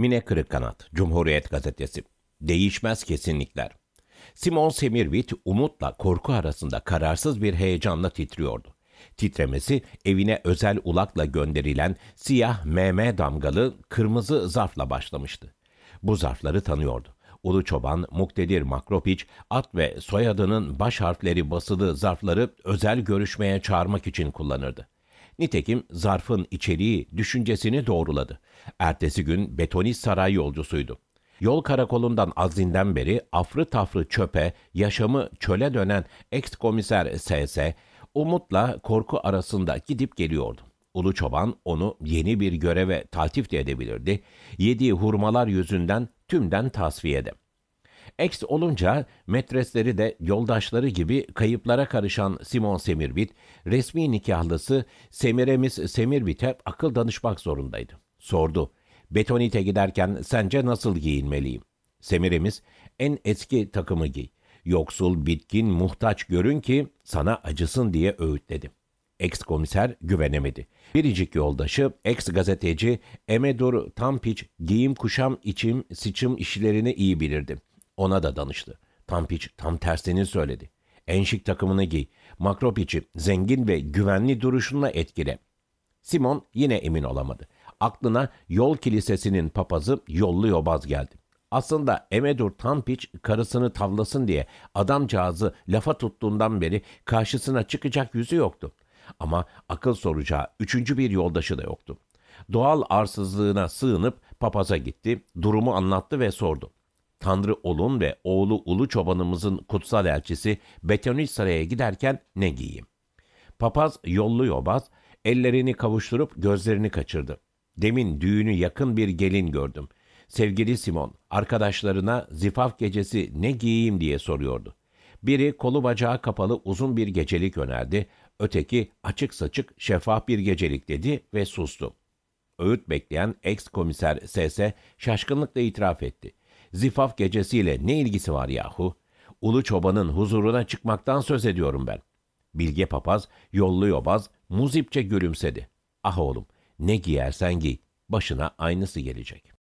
Mine Kanat, Cumhuriyet Gazetesi. Değişmez kesinlikler. Simon Semirvit umutla korku arasında kararsız bir heyecanla titriyordu. Titremesi evine özel ulakla gönderilen siyah MM damgalı kırmızı zarfla başlamıştı. Bu zarfları tanıyordu. Ulu Çoban, Muktedir Makropiç, at ve soyadının baş harfleri basılı zarfları özel görüşmeye çağırmak için kullanırdı. Nitekim zarfın içeriği düşüncesini doğruladı. Ertesi gün Betoni Saray yolcusuydu. Yol karakolundan azinden beri afrı tafrı çöpe, yaşamı çöle dönen komiser S.S. umutla korku arasında gidip geliyordu. Ulu Çoban onu yeni bir göreve taltif de edebilirdi. Yediği hurmalar yüzünden tümden tasfiyede. Eks olunca metresleri de yoldaşları gibi kayıplara karışan Simon Semirbit, resmi nikahlısı Semiremiz Semirbit'e akıl danışmak zorundaydı. Sordu, Betonite giderken sence nasıl giyinmeliyim? Semiremiz, en eski takımı giy. Yoksul, bitkin, muhtaç görün ki sana acısın diye öğütledi. Eks komiser güvenemedi. Biricik yoldaşı, eks gazeteci Emedur Tampiç giyim kuşam içim siçim işlerini iyi bilirdi. Ona da danıştı. Tampiç tam tersini söyledi. En şık takımını giy. Makropic'i zengin ve güvenli duruşunla etkile. Simon yine emin olamadı. Aklına yol kilisesinin papazı yollu yobaz geldi. Aslında Emedur Tampiç karısını tavlasın diye adamcağızı lafa tuttuğundan beri karşısına çıkacak yüzü yoktu. Ama akıl soracağı üçüncü bir yoldaşı da yoktu. Doğal arsızlığına sığınıp papaza gitti, durumu anlattı ve sordu. Tanrı olun ve oğlu Ulu Çobanımızın kutsal elçisi Betoni Saray'a giderken ne giyeyim? Papaz yollu yobaz ellerini kavuşturup gözlerini kaçırdı. Demin düğünü yakın bir gelin gördüm. Sevgili Simon arkadaşlarına zifaf gecesi ne giyeyim diye soruyordu. Biri kolu bacağı kapalı uzun bir gecelik önerdi, öteki açık saçık şeffaf bir gecelik dedi ve sustu. Öğüt bekleyen ex-komiser S.S. şaşkınlıkla itiraf etti. Zifaf gecesiyle ne ilgisi var yahu? Ulu çobanın huzuruna çıkmaktan söz ediyorum ben. Bilge papaz, yollu yobaz, muzipçe gülümsedi. Ah oğlum, ne giyersen giy, başına aynısı gelecek.